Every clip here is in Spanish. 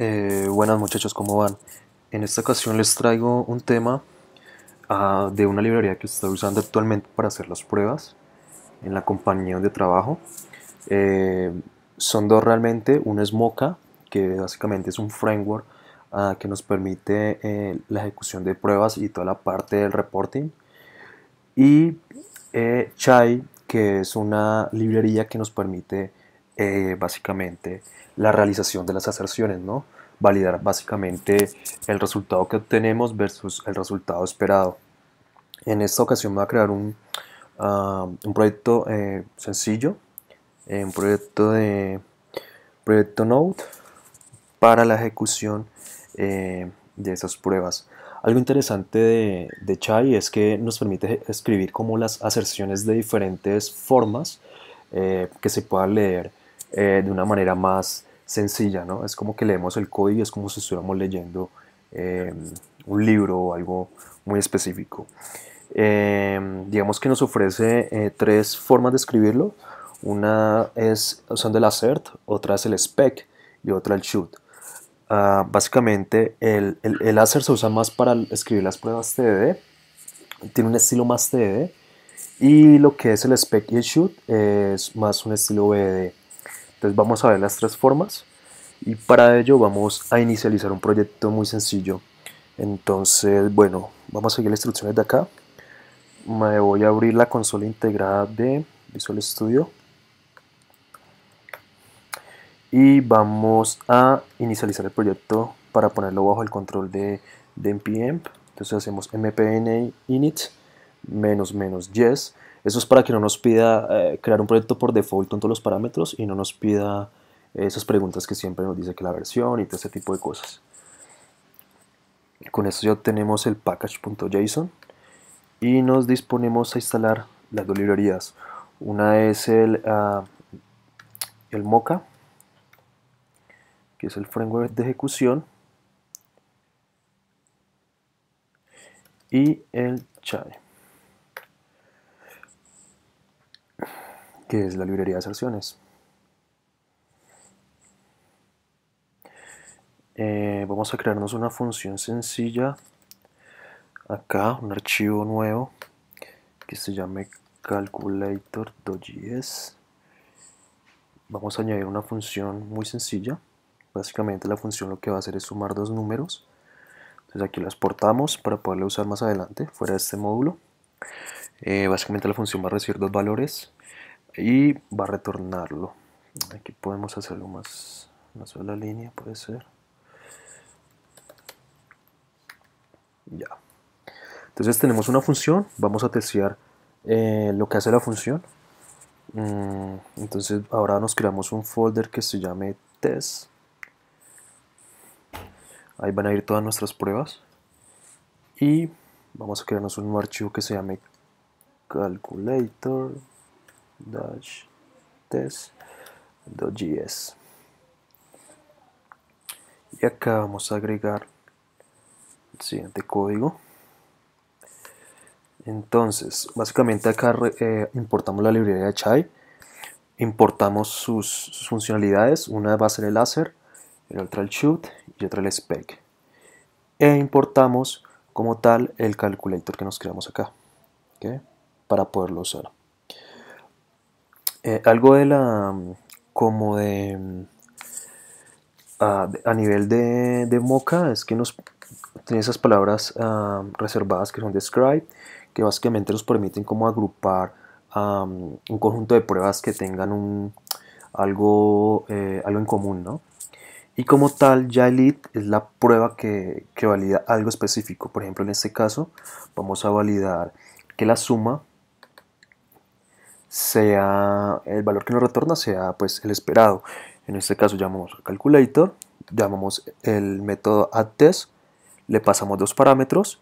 Eh, buenas muchachos, ¿cómo van? En esta ocasión les traigo un tema ah, de una librería que estoy usando actualmente para hacer las pruebas en la compañía de trabajo. Eh, son dos realmente, una es Mocha, que básicamente es un framework ah, que nos permite eh, la ejecución de pruebas y toda la parte del reporting. Y Chai, que es una librería que nos permite eh, básicamente la realización de las aserciones, ¿no? Validar básicamente el resultado que obtenemos versus el resultado esperado. En esta ocasión voy a crear un, ah, un proyecto eh, sencillo, eh, un proyecto de proyecto Node para la ejecución de esas pruebas. Algo interesante de, Chai es que nos permite escribir como las aserciones de diferentes formas que se puedan leer eh, de una manera más sencilla, ¿no? Es como que leemos el código, es como si estuviéramos leyendo eh, un libro o algo muy específico. Eh, digamos que nos ofrece tres formas de escribirlo. Una es usando el assert, otra es el spec y otra el shoot. Ah, básicamente el, el, assert se usa más para escribir las pruebas TDD, tiene un estilo más TDD y lo que es el spec y el shoot es más un estilo BDD. Entonces vamos a ver las tres formas y para ello vamos a inicializar un proyecto muy sencillo. Entonces, bueno, vamos a seguir las instrucciones de acá. Me voy a abrir la consola integrada de Visual Studio. Y vamos a inicializar el proyecto para ponerlo bajo el control de, de Entonces hacemos mpn init menos menos yes eso es para que no nos pida eh, crear un proyecto por default con todos los parámetros y no nos pida esas preguntas que siempre nos dice que la versión y todo ese tipo de cosas. Con esto ya tenemos el package.json y nos disponemos a instalar las dos librerías. Una es el, ah, el Mocha, que es el framework de ejecución, y el Chai. que es la librería de aserciones. Eh, vamos a crearnos una función sencilla acá, un archivo nuevo que se llame calculator.js vamos a añadir una función muy sencilla básicamente la función lo que va a hacer es sumar dos números entonces aquí las exportamos para poderlo usar más adelante fuera de este módulo eh, básicamente la función va a recibir dos valores y va a retornarlo aquí podemos hacerlo más una sola línea puede ser ya entonces tenemos una función vamos a testear eh, lo que hace la función mm, entonces ahora nos creamos un folder que se llame test ahí van a ir todas nuestras pruebas y vamos a crearnos un archivo que se llame calculator dash e e y acá vamos a agregar el siguiente código entonces básicamente acá eh, importamos la librería de chai importamos sus, funcionalidades una va a ser el láser el otra el shoot y otra el spec e importamos como tal el calculator que nos creamos acá para poderlo usar eh, algo de la mm, como mm, de a, nivel de, de, es que nos tiene esas palabras ah, reservadas que son describe, que básicamente nos permiten como agrupar ah, mm, un conjunto de pruebas que tengan algo eh, algo en común ¿no? y como tal ya elite es la prueba que, que valida algo específico por ejemplo en este caso vamos a validar que la suma sea el valor que nos retorna sea pues el esperado. En este caso llamamos calculator, llamamos el método addTest, e le pasamos dos parámetros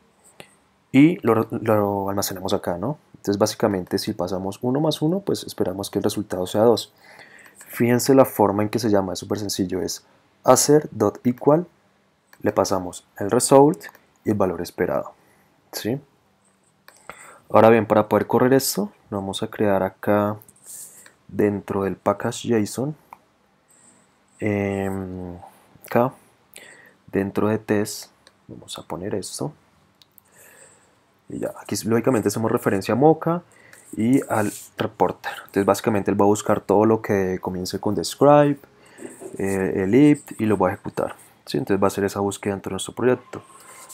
y lo, almacenamos acá, ¿no? Entonces básicamente si pasamos 1 más 1, pues esperamos que el resultado sea 2. Fíjense la forma en que se llama, es súper sencillo, es hacer.equal, le pasamos el result y el valor esperado, ¿sí? Ahora bien, para poder correr esto, vamos a crear acá dentro del package.json eh, em, acá dentro de test vamos a poner esto y ya aquí lógicamente hacemos referencia a mocha y al reporter entonces básicamente él va a buscar todo lo que comience con describe eh, el y lo va a ejecutar entonces va a hacer esa búsqueda dentro de nuestro proyecto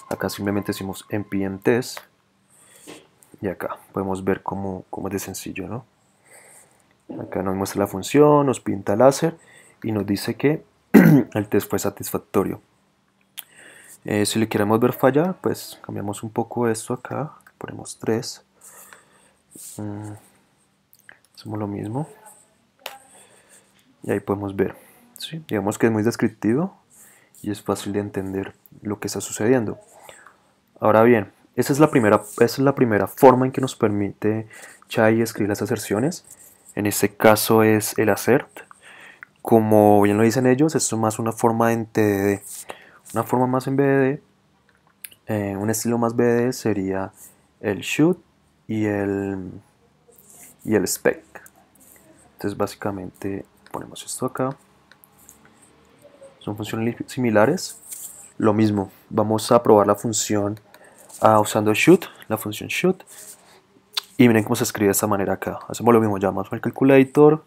acá simplemente decimos npm test y acá podemos ver cómo, es de sencillo, ¿no? Acá nos muestra la función, nos pinta láser y nos dice que el test fue satisfactorio. Eh, si le queremos ver falla pues cambiamos un poco esto acá, ponemos 3. Mm, hacemos lo mismo. Y ahí podemos ver. Digamos que es muy descriptivo y es fácil de entender lo que está sucediendo. Ahora bien, esa es la primera, es la primera forma en que nos permite Chai escribir las aserciones. En este caso es el assert. Como bien lo dicen ellos, esto es más una forma en TDD. Una forma más en BDD, eh, un estilo más BDD sería el shoot y el, y el spec. Entonces básicamente ponemos esto acá. Son funciones similares. Lo mismo, vamos a probar la función Ah, usando shoot, la función shoot. Y miren cómo se escribe de esta manera acá. Hacemos lo mismo, llamamos al calculator,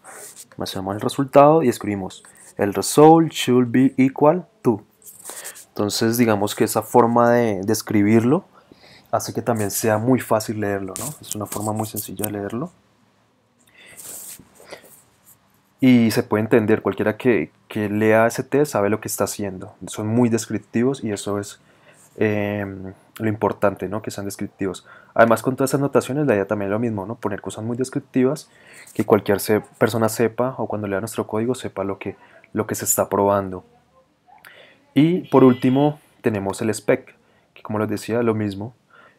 hacemos el resultado y escribimos el result should be equal to. Entonces digamos que esa forma de, escribirlo hace que también sea muy fácil leerlo, ¿no? Es una forma muy sencilla de leerlo. Y se puede entender, cualquiera que, que lea ST sabe lo que está haciendo. Son muy descriptivos y eso es... Eh, lo importante, ¿no? Que sean descriptivos. Además, con todas esas notaciones, la idea también es lo mismo, ¿no? Poner cosas muy descriptivas, que cualquier persona sepa, o cuando lea nuestro código, sepa lo que, se está probando. Y por último, tenemos el spec, que como les decía, lo mismo.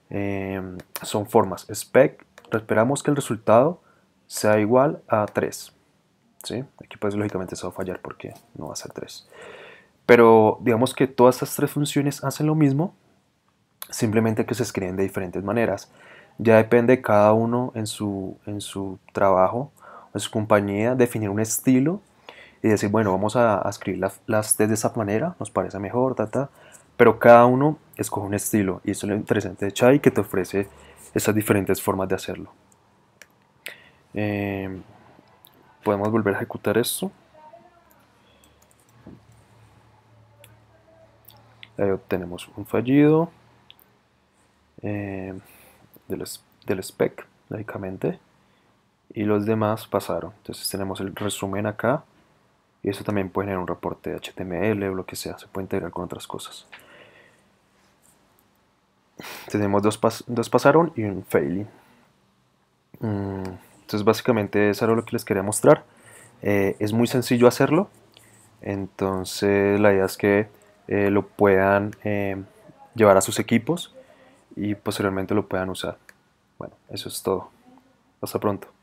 Eh, son formas. Spec, esperamos que el resultado sea igual a 3. ¿sí? Aquí pues lógicamente eso va a fallar porque no va a ser 3. Pero digamos que todas estas tres funciones hacen lo mismo, simplemente que se escriben de diferentes maneras. Ya depende cada uno en su, en su trabajo, en su compañía, definir un estilo y decir, bueno, vamos a, escribir las, las de esa manera, nos parece mejor, ta, Pero cada uno escoge un estilo y eso es lo interesante de Chai que te ofrece esas diferentes formas de hacerlo. Em, podemos volver a ejecutar esto. Ahí obtenemos un fallido. Eh, del, spec, lógicamente, y los demás pasaron. Entonces tenemos el resumen acá, y eso también puede tener un reporte HTML o lo que sea, se puede integrar con otras cosas. Tenemos dos, dos pasaron y un failing. Mm, entonces básicamente eso era lo que les quería mostrar. Eh, es muy sencillo hacerlo, entonces la idea es que eh, lo puedan llevar a sus equipos y posteriormente lo puedan usar. Bueno, eso es todo. Hasta pronto.